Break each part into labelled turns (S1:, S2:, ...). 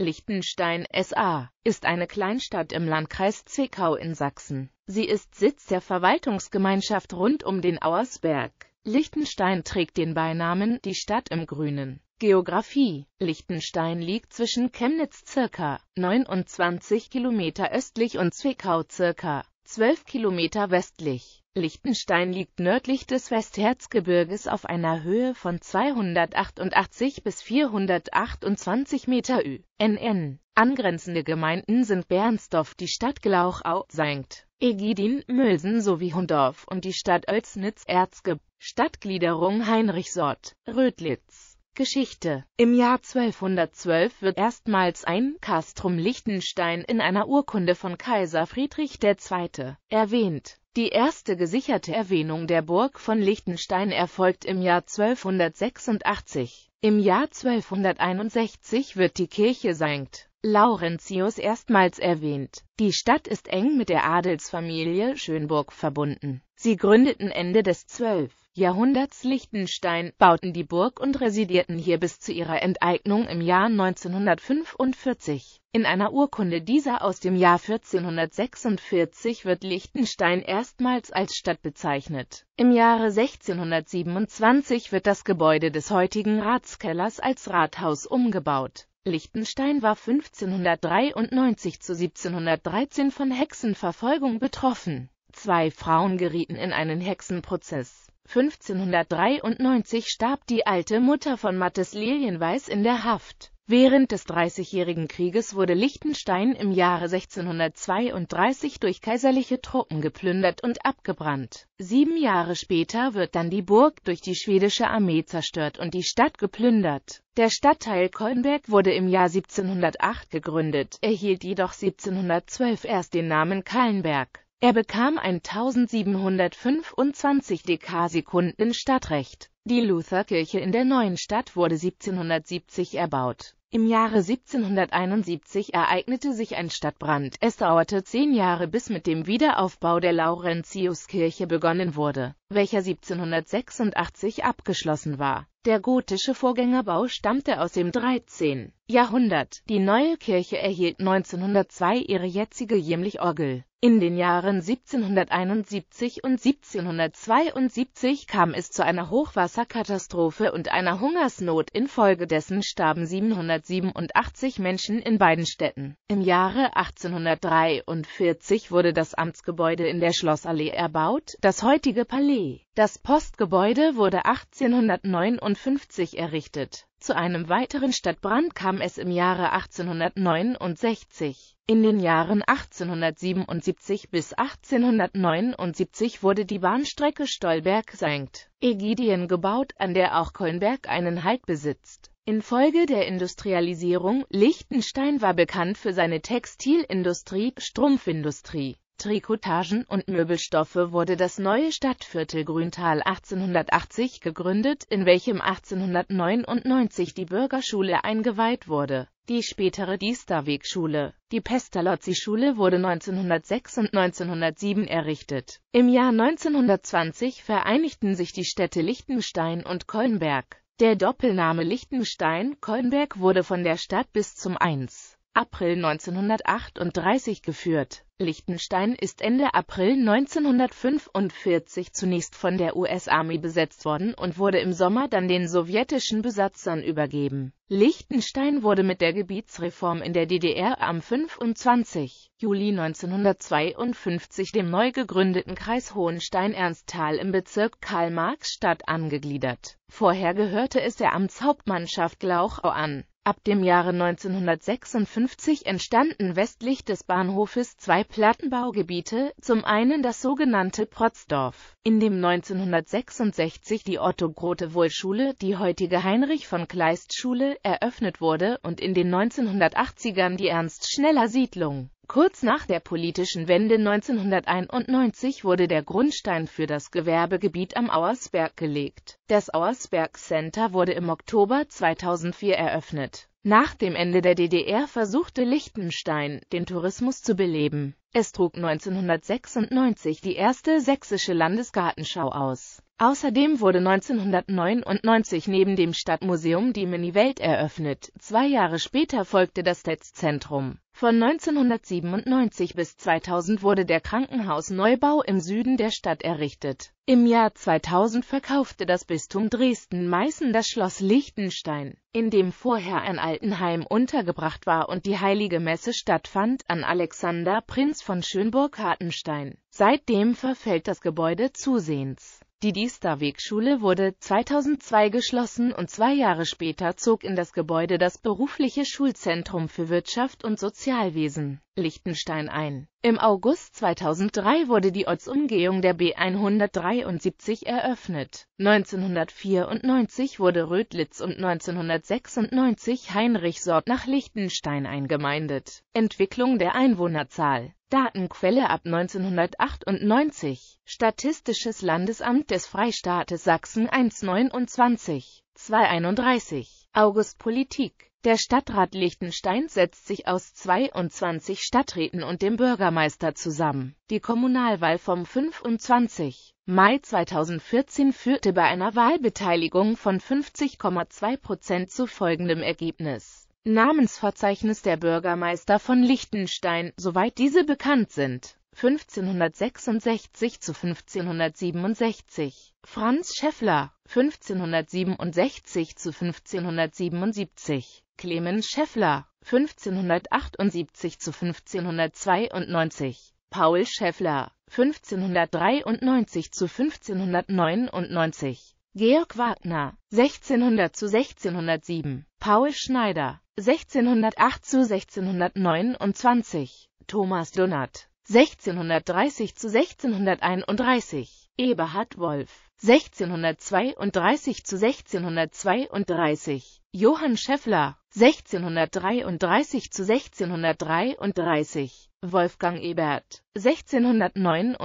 S1: Liechtenstein SA ist eine Kleinstadt im Landkreis Zwickau in Sachsen. Sie ist Sitz der Verwaltungsgemeinschaft rund um den Auersberg. Liechtenstein trägt den Beinamen die Stadt im Grünen. Geografie Liechtenstein liegt zwischen Chemnitz ca. 29 Kilometer östlich und Zwickau ca. 12 Kilometer westlich. Liechtenstein liegt nördlich des Westherzgebirges auf einer Höhe von 288 bis 428 Meter Ü. NN. Angrenzende Gemeinden sind Bernsdorf, die Stadt Glauchau, St. Egidin, Mülsen sowie Hundorf und die Stadt oelsnitz Erzgeb. Stadtgliederung Heinrichsort, Rödlitz. Geschichte. Im Jahr 1212 wird erstmals ein Castrum Liechtenstein in einer Urkunde von Kaiser Friedrich II. erwähnt. Die erste gesicherte Erwähnung der Burg von Liechtenstein erfolgt im Jahr 1286. Im Jahr 1261 wird die Kirche St. Laurentius erstmals erwähnt. Die Stadt ist eng mit der Adelsfamilie Schönburg verbunden. Sie gründeten Ende des 12. Jahrhunderts Liechtenstein, bauten die Burg und residierten hier bis zu ihrer Enteignung im Jahr 1945. In einer Urkunde dieser aus dem Jahr 1446 wird Liechtenstein erstmals als Stadt bezeichnet. Im Jahre 1627 wird das Gebäude des heutigen Ratskellers als Rathaus umgebaut. Liechtenstein war 1593 zu 1713 von Hexenverfolgung betroffen. Zwei Frauen gerieten in einen Hexenprozess. 1593 starb die alte Mutter von Mattes Lilienweiß in der Haft. Während des Dreißigjährigen Krieges wurde Liechtenstein im Jahre 1632 durch kaiserliche Truppen geplündert und abgebrannt. Sieben Jahre später wird dann die Burg durch die schwedische Armee zerstört und die Stadt geplündert. Der Stadtteil Kollenberg wurde im Jahr 1708 gegründet, erhielt jedoch 1712 erst den Namen Kallenberg. Er bekam 1725 Dekarsekunden Stadtrecht. Die Lutherkirche in der neuen Stadt wurde 1770 erbaut. Im Jahre 1771 ereignete sich ein Stadtbrand. Es dauerte zehn Jahre, bis mit dem Wiederaufbau der Laurentiuskirche begonnen wurde, welcher 1786 abgeschlossen war. Der gotische Vorgängerbau stammte aus dem 13. Jahrhundert. Die neue Kirche erhielt 1902 ihre jetzige Jemlich-Orgel. In den Jahren 1771 und 1772 kam es zu einer Hochwasserkatastrophe und einer Hungersnot, infolgedessen starben 787 Menschen in beiden Städten. Im Jahre 1843 wurde das Amtsgebäude in der Schlossallee erbaut, das heutige Palais. Das Postgebäude wurde 1859 errichtet. Zu einem weiteren Stadtbrand kam es im Jahre 1869. In den Jahren 1877 bis 1879 wurde die Bahnstrecke Stolberg-Sengt Egidien gebaut, an der auch Kölnberg einen Halt besitzt. Infolge der Industrialisierung Liechtenstein war bekannt für seine Textilindustrie, Strumpfindustrie. Trikotagen und Möbelstoffe wurde das neue Stadtviertel Grüntal 1880 gegründet, in welchem 1899 die Bürgerschule eingeweiht wurde, die spätere Diesterwegschule. Die Pestalozzi-Schule wurde 1906 und 1907 errichtet. Im Jahr 1920 vereinigten sich die Städte Lichtenstein und Kollenberg. Der Doppelname lichtenstein kollenberg wurde von der Stadt bis zum 1. April 1938 geführt. Liechtenstein ist Ende April 1945 zunächst von der US-Armee besetzt worden und wurde im Sommer dann den sowjetischen Besatzern übergeben. Liechtenstein wurde mit der Gebietsreform in der DDR am 25. Juli 1952 dem neu gegründeten Kreis Hohenstein-Ernsttal im Bezirk Karl-Marx-Stadt angegliedert. Vorher gehörte es der Amtshauptmannschaft Glauchau an Ab dem Jahre 1956 entstanden westlich des Bahnhofes zwei Plattenbaugebiete, zum einen das sogenannte Protzdorf, in dem 1966 die Otto-Grote-Wohl-Schule, die heutige Heinrich-von-Kleist-Schule, eröffnet wurde und in den 1980ern die Ernst-Schneller-Siedlung Kurz nach der politischen Wende 1991 wurde der Grundstein für das Gewerbegebiet am Auersberg gelegt. Das Auersberg Center wurde im Oktober 2004 eröffnet. Nach dem Ende der DDR versuchte Lichtenstein, den Tourismus zu beleben. Es trug 1996 die erste sächsische Landesgartenschau aus. Außerdem wurde 1999 neben dem Stadtmuseum die Mini-Welt eröffnet. Zwei Jahre später folgte das Tetz-Zentrum. Von 1997 bis 2000 wurde der Krankenhausneubau im Süden der Stadt errichtet. Im Jahr 2000 verkaufte das Bistum Dresden-Meißen das Schloss Liechtenstein, in dem vorher ein Altenheim untergebracht war und die heilige Messe stattfand, an Alexander Prinz von Schönburg-Hartenstein. Seitdem verfällt das Gebäude zusehends. Die Diester-Wegschule wurde 2002 geschlossen und zwei Jahre später zog in das Gebäude das berufliche Schulzentrum für Wirtschaft und Sozialwesen Lichtenstein, ein. Im August 2003 wurde die Ortsumgehung der B173 eröffnet. 1994 wurde Rödlitz und 1996 Heinrich Sort nach Lichtenstein eingemeindet. Entwicklung der Einwohnerzahl Datenquelle ab 1998, Statistisches Landesamt des Freistaates Sachsen 129, 231, August Politik. Der Stadtrat Liechtenstein setzt sich aus 22 Stadträten und dem Bürgermeister zusammen. Die Kommunalwahl vom 25. Mai 2014 führte bei einer Wahlbeteiligung von 50,2 Prozent zu folgendem Ergebnis. Namensverzeichnis der Bürgermeister von Liechtenstein, soweit diese bekannt sind. 1566 zu 1567, Franz Schäffler, 1567 zu 1577, Clemens Schäffler, 1578 zu 1592, Paul Schäffler, 1593 zu 1599, Georg Wagner, 1600 zu 1607, Paul Schneider, 1608 zu 1629, Thomas Donat, 1630 zu 1631, Eberhard Wolf, 1632 zu 1632, Johann Scheffler, 1633 zu 1633, Wolfgang Ebert, 1649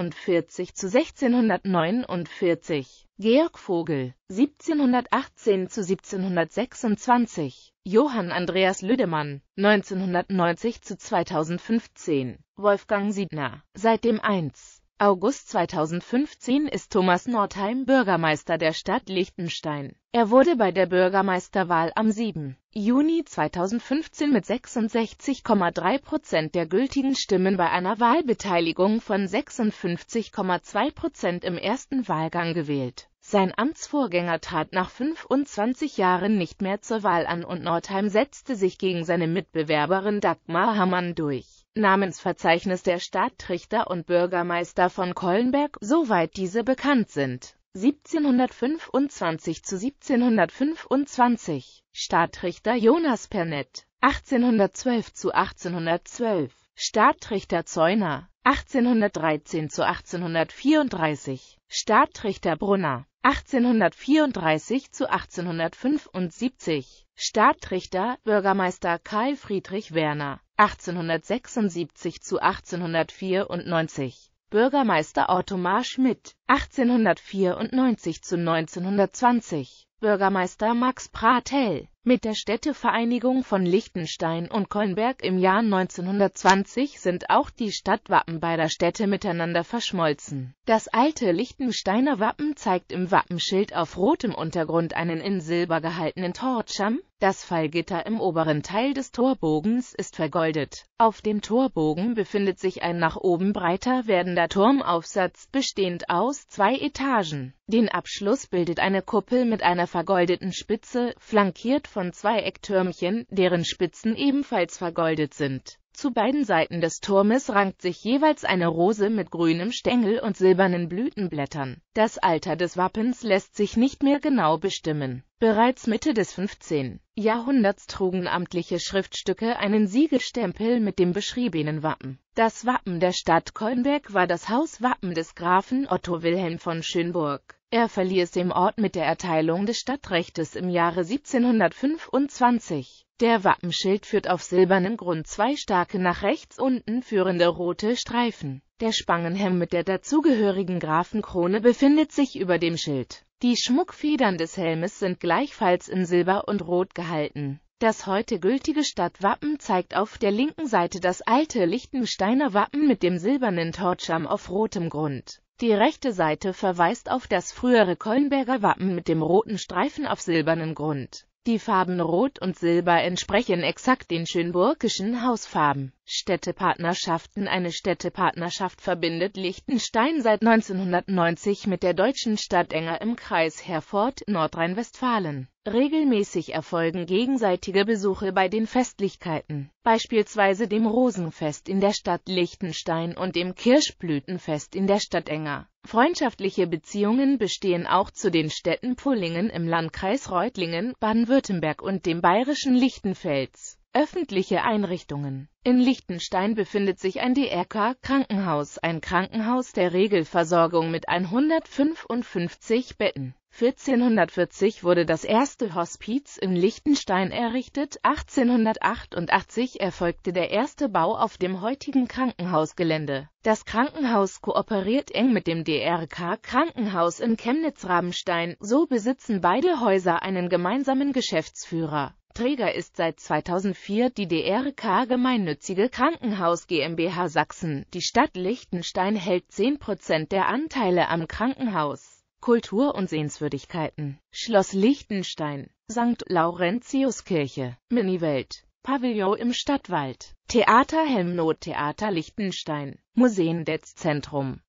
S1: zu 1649, Georg Vogel, 1718 zu 1726, Johann Andreas Lüdemann, 1990 zu 2015, Wolfgang Siedner, seitdem 1. August 2015 ist Thomas Nordheim Bürgermeister der Stadt Liechtenstein. Er wurde bei der Bürgermeisterwahl am 7. Juni 2015 mit 66,3 Prozent der gültigen Stimmen bei einer Wahlbeteiligung von 56,2 Prozent im ersten Wahlgang gewählt. Sein Amtsvorgänger trat nach 25 Jahren nicht mehr zur Wahl an und Nordheim setzte sich gegen seine Mitbewerberin Dagmar Hammann durch Namensverzeichnis der Stadtrichter und Bürgermeister von Kollenberg, soweit diese bekannt sind. 1725 zu 1725 Stadtrichter Jonas Pernett 1812 zu 1812 Stadtrichter Zäuner 1813 zu 1834 Stadtrichter Brunner 1834 zu 1875 Stadtrichter Bürgermeister Karl Friedrich Werner 1876 zu 1894, Bürgermeister Ottomar Schmidt, 1894 zu 1920. Bürgermeister Max Pratel. Mit der Städtevereinigung von Liechtenstein und Kollenberg im Jahr 1920 sind auch die Stadtwappen beider Städte miteinander verschmolzen. Das alte Liechtensteiner Wappen zeigt im Wappenschild auf rotem Untergrund einen in Silber gehaltenen Torcham. Das Fallgitter im oberen Teil des Torbogens ist vergoldet. Auf dem Torbogen befindet sich ein nach oben breiter werdender Turmaufsatz, bestehend aus zwei Etagen. Den Abschluss bildet eine Kuppel mit einer vergoldeten Spitze, flankiert von zwei Ecktürmchen, deren Spitzen ebenfalls vergoldet sind zu beiden Seiten des Turmes rankt sich jeweils eine Rose mit grünem Stängel und silbernen Blütenblättern. Das Alter des Wappens lässt sich nicht mehr genau bestimmen. Bereits Mitte des 15. Jahrhunderts trugen amtliche Schriftstücke einen Siegelstempel mit dem beschriebenen Wappen. Das Wappen der Stadt Kolnberg war das Hauswappen des Grafen Otto Wilhelm von Schönburg. Er verlieh es dem Ort mit der Erteilung des Stadtrechtes im Jahre 1725. Der Wappenschild führt auf silbernem Grund zwei starke nach rechts unten führende rote Streifen. Der Spangenhemd mit der dazugehörigen Grafenkrone befindet sich über dem Schild. Die Schmuckfedern des Helmes sind gleichfalls in Silber und Rot gehalten. Das heute gültige Stadtwappen zeigt auf der linken Seite das alte Lichtensteiner Wappen mit dem silbernen Tortscham auf rotem Grund. Die rechte Seite verweist auf das frühere Kollenberger Wappen mit dem roten Streifen auf silbernem Grund. Die Farben Rot und Silber entsprechen exakt den schönburgischen Hausfarben. Städtepartnerschaften Eine Städtepartnerschaft verbindet Liechtenstein seit 1990 mit der deutschen Stadt Enger im Kreis Herford, Nordrhein-Westfalen. Regelmäßig erfolgen gegenseitige Besuche bei den Festlichkeiten, beispielsweise dem Rosenfest in der Stadt Liechtenstein und dem Kirschblütenfest in der Stadt Enger. Freundschaftliche Beziehungen bestehen auch zu den Städten Pullingen im Landkreis Reutlingen, Baden-Württemberg und dem bayerischen Lichtenfels. Öffentliche Einrichtungen In Liechtenstein befindet sich ein DRK-Krankenhaus, ein Krankenhaus der Regelversorgung mit 155 Betten. 1440 wurde das erste Hospiz in Liechtenstein errichtet, 1888 erfolgte der erste Bau auf dem heutigen Krankenhausgelände. Das Krankenhaus kooperiert eng mit dem DRK-Krankenhaus in Chemnitz-Rabenstein, so besitzen beide Häuser einen gemeinsamen Geschäftsführer. Träger ist seit 2004 die DRK Gemeinnützige Krankenhaus GmbH Sachsen. Die Stadt Liechtenstein hält 10% der Anteile am Krankenhaus. Kultur und Sehenswürdigkeiten Schloss Liechtenstein, St. Laurentiuskirche, Miniwelt, Pavillon im Stadtwald, Theater Helmnot Theater Liechtenstein, Museen Detz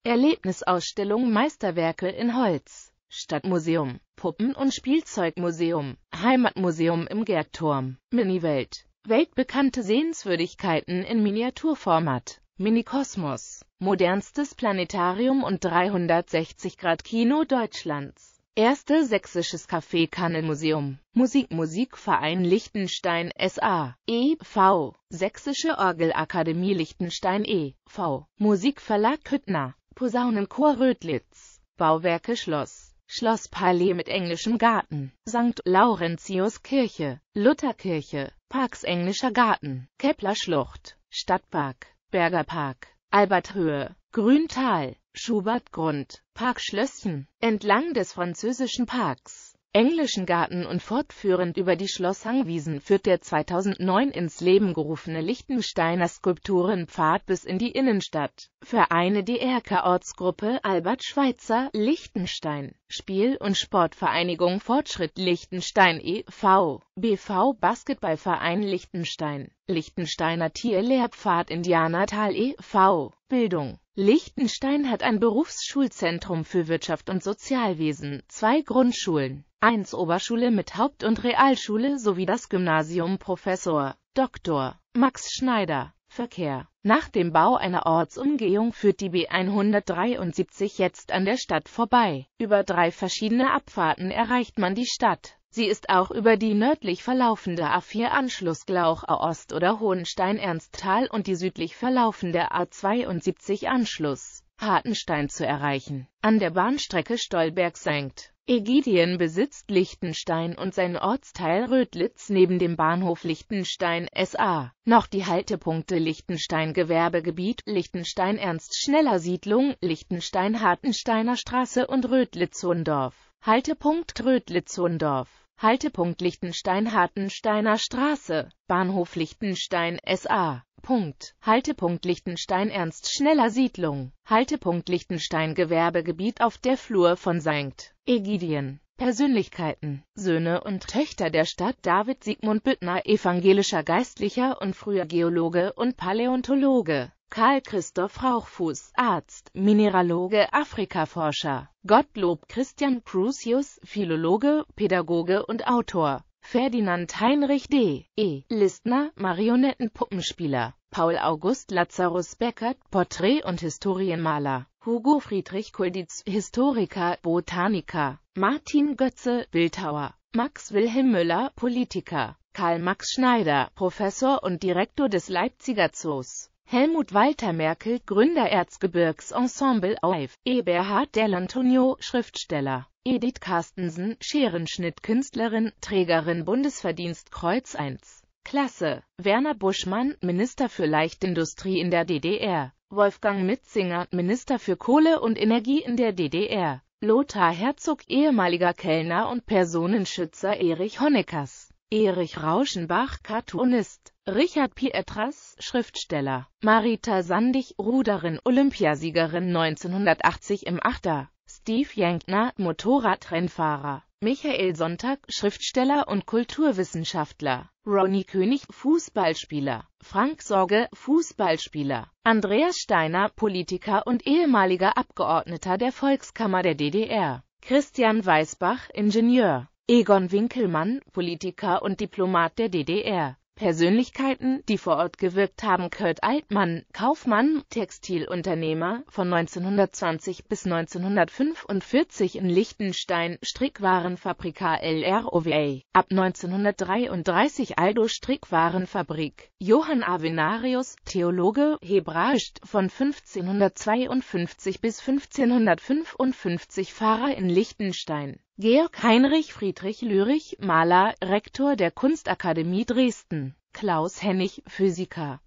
S1: Erlebnisausstellung Meisterwerke in Holz, Stadtmuseum, Puppen- und Spielzeugmuseum, Heimatmuseum im Gärtturm, Miniwelt, weltbekannte Sehenswürdigkeiten in Miniaturformat Minikosmos, modernstes Planetarium und 360 Grad Kino Deutschlands. Erste sächsisches Café Kannelmuseum, Musikmusikverein Liechtenstein SA, e.V., Sächsische Orgelakademie Lichtenstein e.V., Musikverlag Küttner, Posaunenchor Rödlitz, Bauwerke Schloss, Schloss Palais mit englischem Garten, St. Laurentius Kirche, Lutherkirche, Parks Englischer Garten, Kepler Schlucht, Stadtpark, Berger Park, Alberthöhe, Grüntal, Schubertgrund, Park Schlössen, entlang des französischen Parks, englischen Garten und fortführend über die Schlosshangwiesen führt der 2009 ins Leben gerufene Lichtensteiner Skulpturenpfad bis in die Innenstadt. Vereine die Erker Ortsgruppe Albert Schweitzer, Lichtenstein Spiel- und Sportvereinigung Fortschritt Lichtenstein e.V., BV Basketballverein Lichtenstein, Lichtensteiner Tierlehrpfad Indianertal e.V., Bildung Lichtenstein hat ein Berufsschulzentrum für Wirtschaft und Sozialwesen, zwei Grundschulen, eins Oberschule mit Haupt- und Realschule sowie das Gymnasium Prof. Dr. Max Schneider Verkehr. Nach dem Bau einer Ortsumgehung führt die B173 jetzt an der Stadt vorbei. Über drei verschiedene Abfahrten erreicht man die Stadt. Sie ist auch über die nördlich verlaufende A4 Anschluss Glauchau Ost oder Hohenstein-Ernsttal und die südlich verlaufende A72 Anschluss Hartenstein zu erreichen. An der Bahnstrecke Stolberg senkt Ägidien besitzt Lichtenstein und sein Ortsteil Rödlitz neben dem Bahnhof Lichtenstein SA. Noch die Haltepunkte Lichtenstein Gewerbegebiet, Lichtenstein Ernst Schneller Siedlung, Liechtenstein Hartensteiner Straße und Rödlitz-Hundorf. Haltepunkt Rödlitz-Hundorf. Haltepunkt Lichtenstein Hartensteiner Straße, Bahnhof Lichtenstein SA. Punkt. Haltepunkt Lichtenstein Ernst Schneller Siedlung. Haltepunkt Lichtenstein Gewerbegebiet auf der Flur von St. Egidien. Persönlichkeiten, Söhne und Töchter der Stadt David Sigmund Büttner, evangelischer Geistlicher und früher Geologe und Paläontologe, Karl Christoph Rauchfuß, Arzt, Mineraloge, Afrikaforscher, Gottlob Christian Crucius, Philologe, Pädagoge und Autor, Ferdinand Heinrich D. E. Listner, Marionettenpuppenspieler, Paul August Lazarus Beckert, Porträt- und Historienmaler, Hugo Friedrich Kulditz, Historiker, Botaniker, Martin Götze, Bildhauer, Max Wilhelm Müller, Politiker, Karl Max Schneider, Professor und Direktor des Leipziger Zoos. Helmut Walter Merkel, Gründer Erzgebirgsensemble auf, Eberhard Del Antonio, Schriftsteller, Edith Carstensen, Scherenschnittkünstlerin, Trägerin Bundesverdienstkreuz 1, Klasse, Werner Buschmann, Minister für Leichtindustrie in der DDR, Wolfgang Mitzinger, Minister für Kohle und Energie in der DDR, Lothar Herzog, ehemaliger Kellner und Personenschützer Erich Honeckers, Erich Rauschenbach Cartoonist, Richard Pietras Schriftsteller, Marita Sandig Ruderin Olympiasiegerin 1980 im Achter, Steve Jenkner Motorradrennfahrer, Michael Sonntag Schriftsteller und Kulturwissenschaftler, Ronny König Fußballspieler, Frank Sorge Fußballspieler, Andreas Steiner Politiker und ehemaliger Abgeordneter der Volkskammer der DDR, Christian Weißbach Ingenieur Egon Winkelmann, Politiker und Diplomat der DDR. Persönlichkeiten, die vor Ort gewirkt haben Kurt Altmann, Kaufmann, Textilunternehmer, von 1920 bis 1945 in Liechtenstein, Strickwarenfabrika LROWA, ab 1933 Aldo Strickwarenfabrik, Johann Avenarius, Theologe, Hebraisch, von 1552 bis 1555 Pfarrer in Liechtenstein. Georg Heinrich Friedrich Lürich, Maler, Rektor der Kunstakademie Dresden Klaus Hennig, Physiker